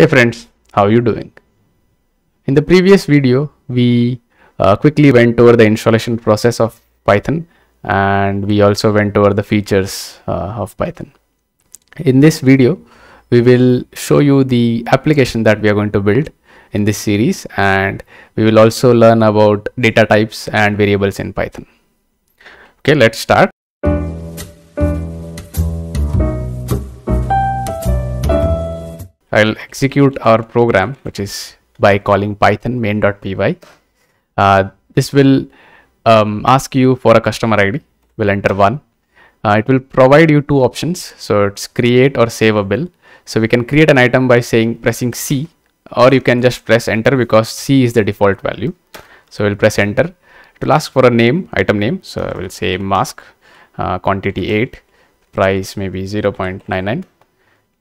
Hey friends, how are you doing? In the previous video, we uh, quickly went over the installation process of Python and we also went over the features uh, of Python. In this video, we will show you the application that we are going to build in this series and we will also learn about data types and variables in Python. Okay, let's start. I'll execute our program, which is by calling python main.py. Uh, this will um, ask you for a customer ID. We'll enter one. Uh, it will provide you two options. So it's create or save a bill. So we can create an item by saying pressing C or you can just press enter because C is the default value. So we'll press enter. It will ask for a name, item name. So I will say mask, uh, quantity 8, price maybe 0.99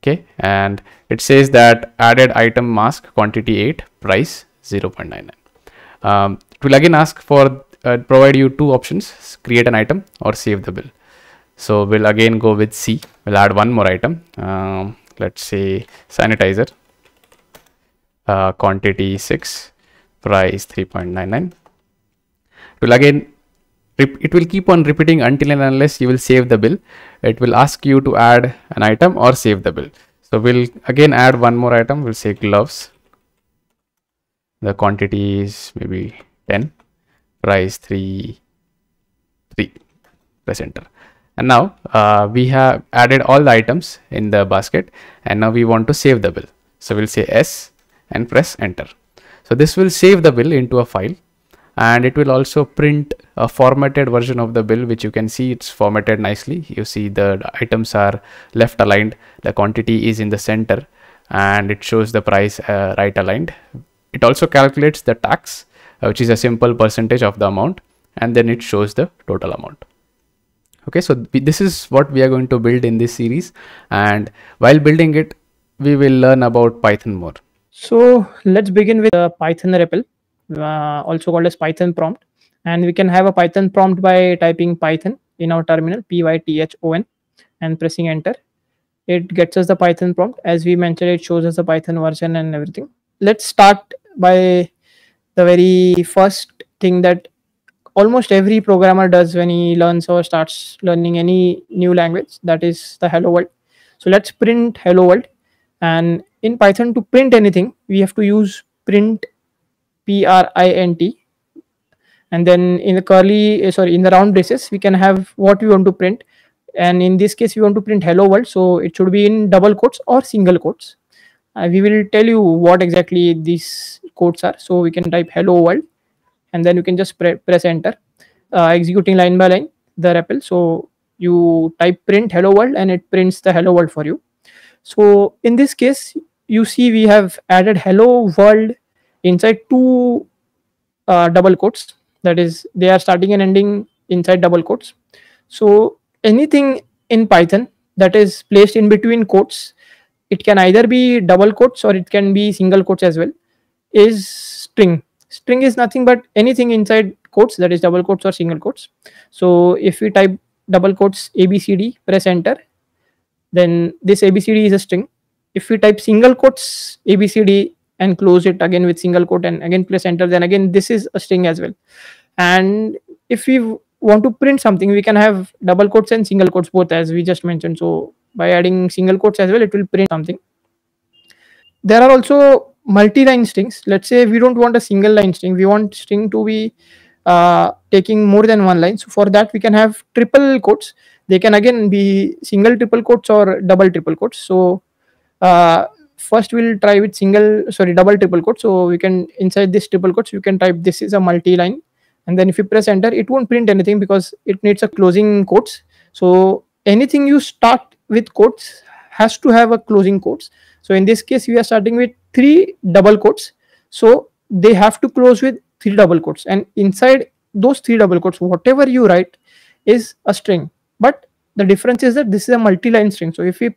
okay and it says that added item mask quantity 8 price 0.99 um, it will again ask for uh, provide you two options create an item or save the bill so we'll again go with c we'll add one more item um, let's say sanitizer uh, quantity 6 price 3.99 it will again it will keep on repeating until and unless you will save the bill it will ask you to add an item or save the bill so we'll again add one more item we'll say gloves the quantity is maybe 10 price 3 3 press enter and now uh, we have added all the items in the basket and now we want to save the bill so we'll say s and press enter so this will save the bill into a file and it will also print a formatted version of the bill which you can see it's formatted nicely you see the items are left aligned the quantity is in the center and it shows the price uh, right aligned it also calculates the tax uh, which is a simple percentage of the amount and then it shows the total amount okay so this is what we are going to build in this series and while building it we will learn about python more so let's begin with the python REPL uh, also called as Python prompt. And we can have a Python prompt by typing Python in our terminal, P-Y-T-H-O-N, and pressing enter. It gets us the Python prompt. As we mentioned, it shows us the Python version and everything. Let's start by the very first thing that almost every programmer does when he learns or starts learning any new language, that is the hello world. So let's print hello world. And in Python, to print anything, we have to use print p r i n t and then in the curly eh, sorry in the round braces we can have what we want to print and in this case we want to print hello world so it should be in double quotes or single quotes uh, we will tell you what exactly these quotes are so we can type hello world and then you can just pre press enter uh, executing line by line the REPL so you type print hello world and it prints the hello world for you so in this case you see we have added hello world inside two uh, double quotes. That is, they are starting and ending inside double quotes. So anything in Python that is placed in between quotes, it can either be double quotes or it can be single quotes as well, is string. String is nothing but anything inside quotes that is double quotes or single quotes. So if we type double quotes ABCD, press enter, then this ABCD is a string. If we type single quotes ABCD and close it again with single quote and again press enter then again this is a string as well and if we want to print something we can have double quotes and single quotes both as we just mentioned so by adding single quotes as well it will print something there are also multi-line strings let's say we don't want a single line string we want string to be uh, taking more than one line so for that we can have triple quotes they can again be single triple quotes or double triple quotes so uh, first we'll try with single sorry double triple quote so we can inside this triple quotes you can type this is a multi-line and then if you press enter it won't print anything because it needs a closing quotes so anything you start with quotes has to have a closing quotes so in this case we are starting with three double quotes so they have to close with three double quotes and inside those three double quotes whatever you write is a string but the difference is that this is a multi-line string so if we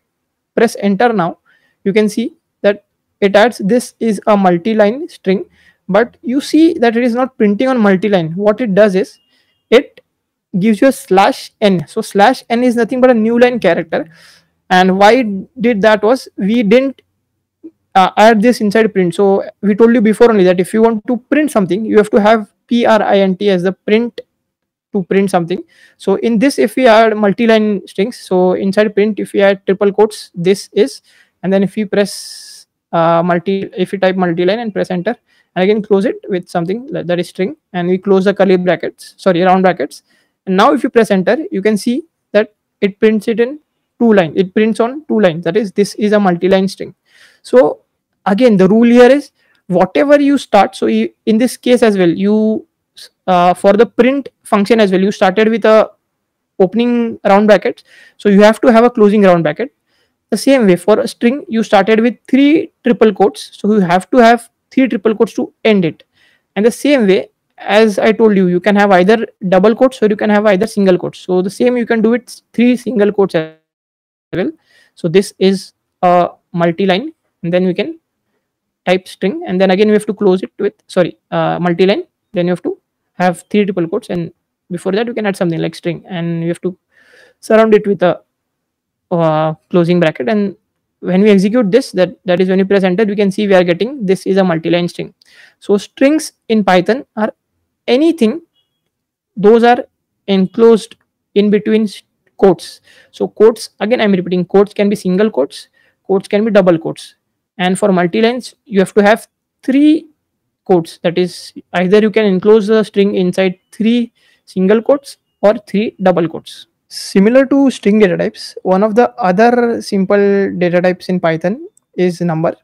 press enter now you can see that it adds this is a multi-line string but you see that it is not printing on multi-line what it does is it gives you a slash n so slash n is nothing but a new line character and why it did that was we didn't uh, add this inside print so we told you before only that if you want to print something you have to have print as the print to print something so in this if we add multi-line strings so inside print if we add triple quotes this is and then if you press uh, multi if you type multi-line and press enter and again close it with something like that is string and we close the curly brackets sorry round brackets and now if you press enter you can see that it prints it in two lines. it prints on two lines that is this is a multi-line string so again the rule here is whatever you start so you, in this case as well you uh, for the print function as well you started with a opening round brackets so you have to have a closing round bracket the same way for a string you started with three triple quotes so you have to have three triple quotes to end it and the same way as i told you you can have either double quotes or you can have either single quotes so the same you can do it three single quotes as well so this is a multi-line and then we can type string and then again we have to close it with sorry uh, multi-line then you have to have three triple quotes and before that you can add something like string and you have to surround it with a uh, closing bracket and when we execute this that that is when you press enter we can see we are getting this is a multi-line string so strings in python are anything those are enclosed in between quotes so quotes again i'm repeating quotes can be single quotes quotes can be double quotes and for multi-lines you have to have three quotes that is either you can enclose the string inside three single quotes or three double quotes Similar to string data types, one of the other simple data types in Python is number.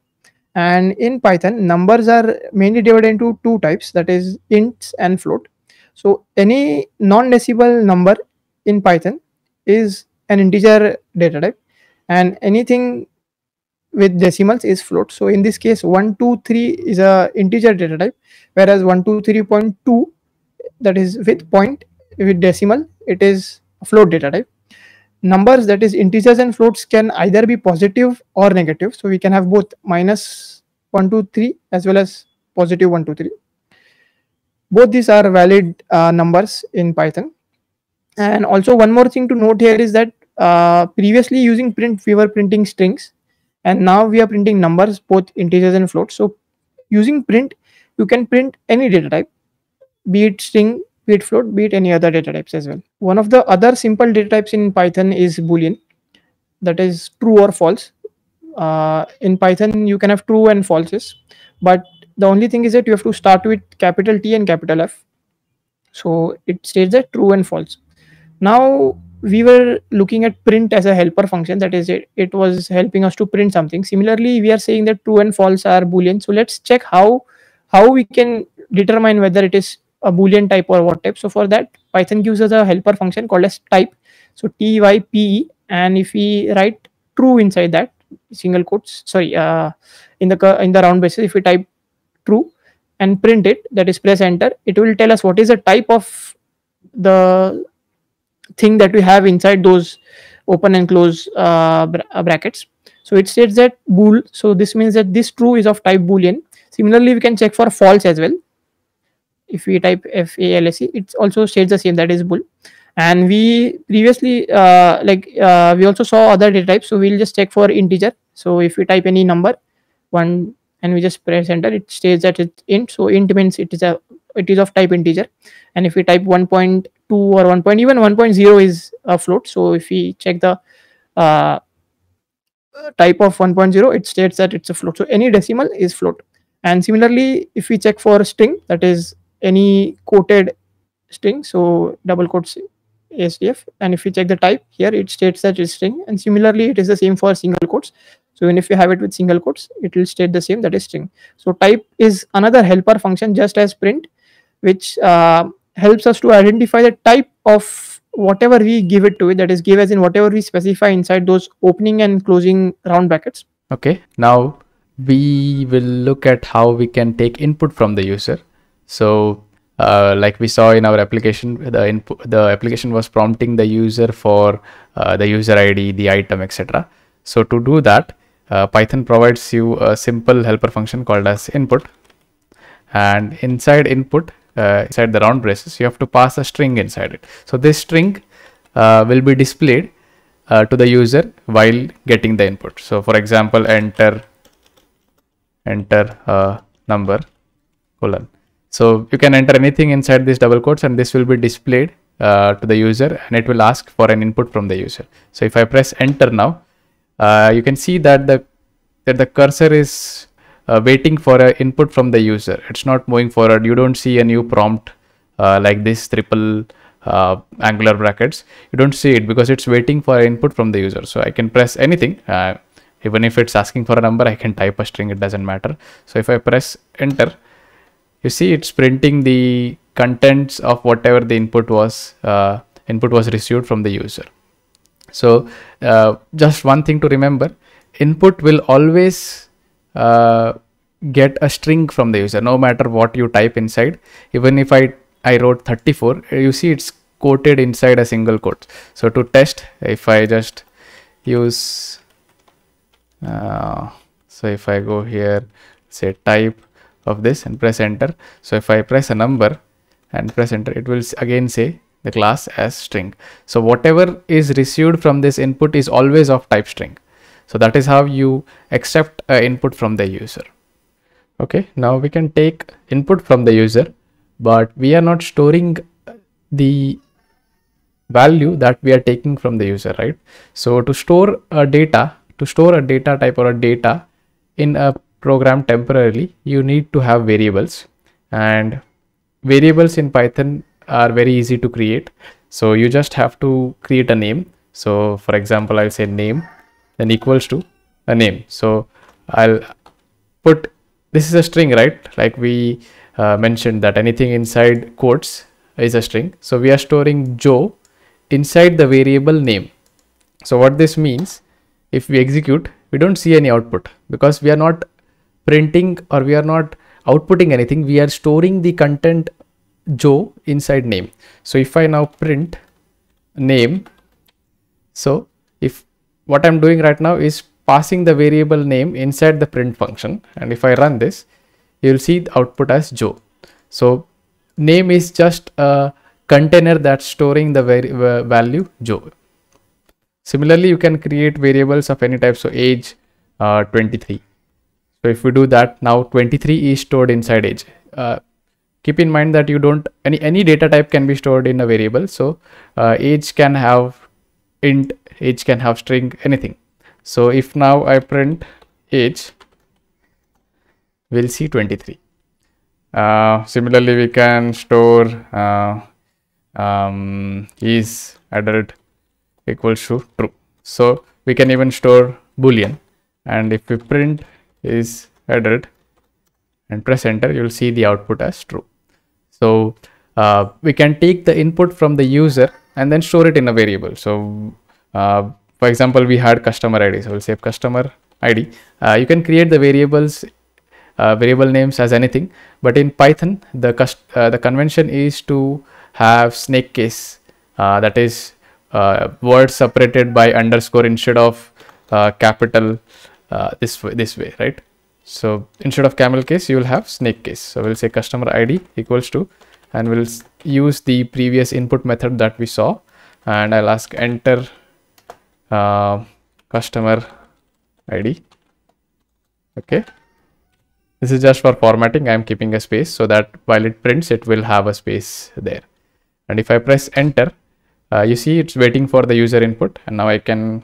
And in Python, numbers are mainly divided into two types, that is ints and float. So any non-decimal number in Python is an integer data type and anything with decimals is float. So in this case, 123 is a integer data type, whereas 123.2 that is with point with decimal, it is float data type numbers that is integers and floats can either be positive or negative so we can have both minus 1 2 3 as well as positive 1 2 3 both these are valid uh, numbers in python and also one more thing to note here is that uh, previously using print we were printing strings and now we are printing numbers both integers and floats so using print you can print any data type be it string be it float, be it any other data types as well. One of the other simple data types in Python is Boolean, that is true or false. Uh, in Python, you can have true and falses, but the only thing is that you have to start with capital T and capital F. So it states that true and false. Now we were looking at print as a helper function. That is, it, it was helping us to print something. Similarly, we are saying that true and false are Boolean. So let's check how how we can determine whether it is a boolean type or what type. So for that, Python gives us a helper function called as type. So T Y P E, and if we write true inside that single quotes, sorry, uh, in the in the round basis, if we type true and print it, that is press enter, it will tell us what is the type of the thing that we have inside those open and close uh, uh brackets. So it states that bool. So this means that this true is of type boolean. Similarly, we can check for false as well if we type FALSE, it also states the same that is bool. And we previously uh, like uh, we also saw other data types, so we'll just check for integer. So if we type any number one and we just press enter, it states that it's int. So int means it is a it is of type integer. And if we type 1.2 or 1. Point, even 1.0 is a float. So if we check the uh, type of 1.0, it states that it's a float. So any decimal is float. And similarly, if we check for string, that is any quoted string so double quotes asdf and if we check the type here it states that it's string and similarly it is the same for single quotes so even if you have it with single quotes it will state the same that is string so type is another helper function just as print which uh, helps us to identify the type of whatever we give it to it that is give as in whatever we specify inside those opening and closing round brackets okay now we will look at how we can take input from the user so uh, like we saw in our application, the input, the application was prompting the user for uh, the user ID, the item, etc. So to do that, uh, Python provides you a simple helper function called as input. And inside input, uh, inside the round braces, you have to pass a string inside it. So this string uh, will be displayed uh, to the user while getting the input. So for example, enter, enter number colon so you can enter anything inside these double quotes and this will be displayed uh, to the user and it will ask for an input from the user. So if I press enter now, uh, you can see that the that the cursor is uh, waiting for an input from the user. It's not moving forward. You don't see a new prompt uh, like this triple uh, angular brackets. You don't see it because it's waiting for input from the user. So I can press anything. Uh, even if it's asking for a number, I can type a string. It doesn't matter. So if I press enter, you see it's printing the contents of whatever the input was uh, input was received from the user so uh, just one thing to remember input will always uh, get a string from the user no matter what you type inside even if i i wrote 34 you see it's quoted inside a single quote so to test if i just use uh, so if i go here say type of this and press enter. So if I press a number and press enter, it will again say the class as string. So whatever is received from this input is always of type string. So that is how you accept a input from the user. Okay, now we can take input from the user, but we are not storing the value that we are taking from the user, right? So to store a data, to store a data type or a data in a program temporarily, you need to have variables and variables in Python are very easy to create. So you just have to create a name. So for example, I'll say name then equals to a name. So I'll put, this is a string, right? Like we uh, mentioned that anything inside quotes is a string. So we are storing Joe inside the variable name. So what this means, if we execute, we don't see any output because we are not printing or we are not outputting anything we are storing the content joe inside name so if i now print name so if what i'm doing right now is passing the variable name inside the print function and if i run this you'll see the output as joe so name is just a container that's storing the value joe similarly you can create variables of any type so age uh, 23 so if we do that now 23 is stored inside age. Uh, keep in mind that you don't any any data type can be stored in a variable. So uh, age can have int, age can have string, anything. So if now I print age, we'll see 23. Uh, similarly, we can store uh, um, is adult equals to true. So we can even store boolean and if we print is added and press enter you'll see the output as true so uh, we can take the input from the user and then store it in a variable so uh, for example we had customer id so we'll save customer id uh, you can create the variables uh, variable names as anything but in python the uh, the convention is to have snake case uh, that is words separated by underscore instead of capital uh, this way, this way, right? So instead of camel case, you will have snake case. So we'll say customer ID equals to, and we'll use the previous input method that we saw. And I'll ask enter uh, customer ID. Okay. This is just for formatting. I'm keeping a space so that while it prints, it will have a space there. And if I press enter, uh, you see it's waiting for the user input and now I can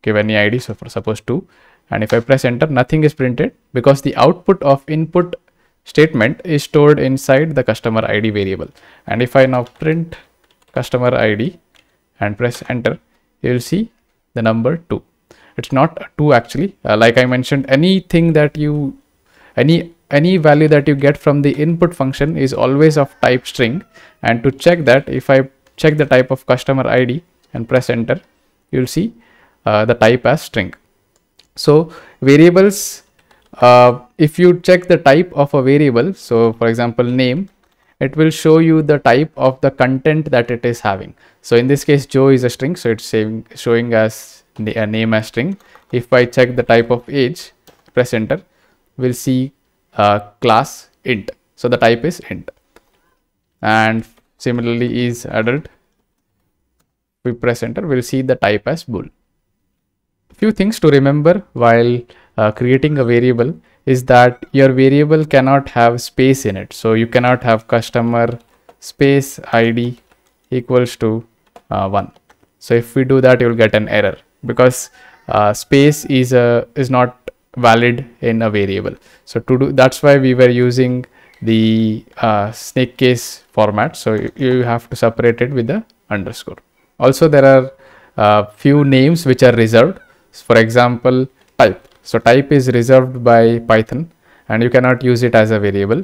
give any ID. So for suppose two and if I press enter nothing is printed because the output of input statement is stored inside the customer ID variable and if I now print customer ID and press enter you will see the number 2 it's not 2 actually uh, like I mentioned anything that you any any value that you get from the input function is always of type string and to check that if I check the type of customer ID and press enter you'll see uh, the type as string so variables, uh, if you check the type of a variable, so for example name, it will show you the type of the content that it is having. So in this case, Joe is a string, so it's saying, showing us a name as string. If I check the type of age, press enter, we'll see uh, class int. So the type is int. And similarly is adult, we press enter, we'll see the type as bool. Few things to remember while uh, creating a variable is that your variable cannot have space in it. So you cannot have customer space ID equals to uh, 1. So if we do that, you'll get an error because uh, space is a is not valid in a variable. So to do that's why we were using the uh, snake case format. So you, you, have to separate it with the underscore. Also, there are uh, few names which are reserved for example type so type is reserved by python and you cannot use it as a variable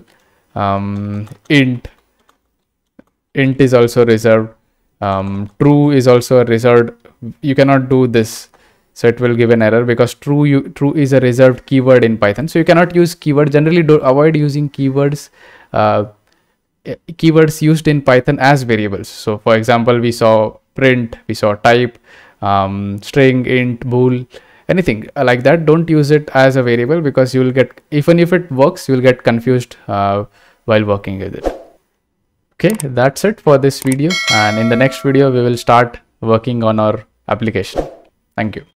um, int int is also reserved um, true is also reserved you cannot do this so it will give an error because true you, true is a reserved keyword in python so you cannot use keyword generally do avoid using keywords uh, eh, keywords used in python as variables so for example we saw print we saw type um, string, int, bool, anything like that. Don't use it as a variable because you will get, even if it works, you will get confused uh, while working with it. Okay, that's it for this video. And in the next video, we will start working on our application. Thank you.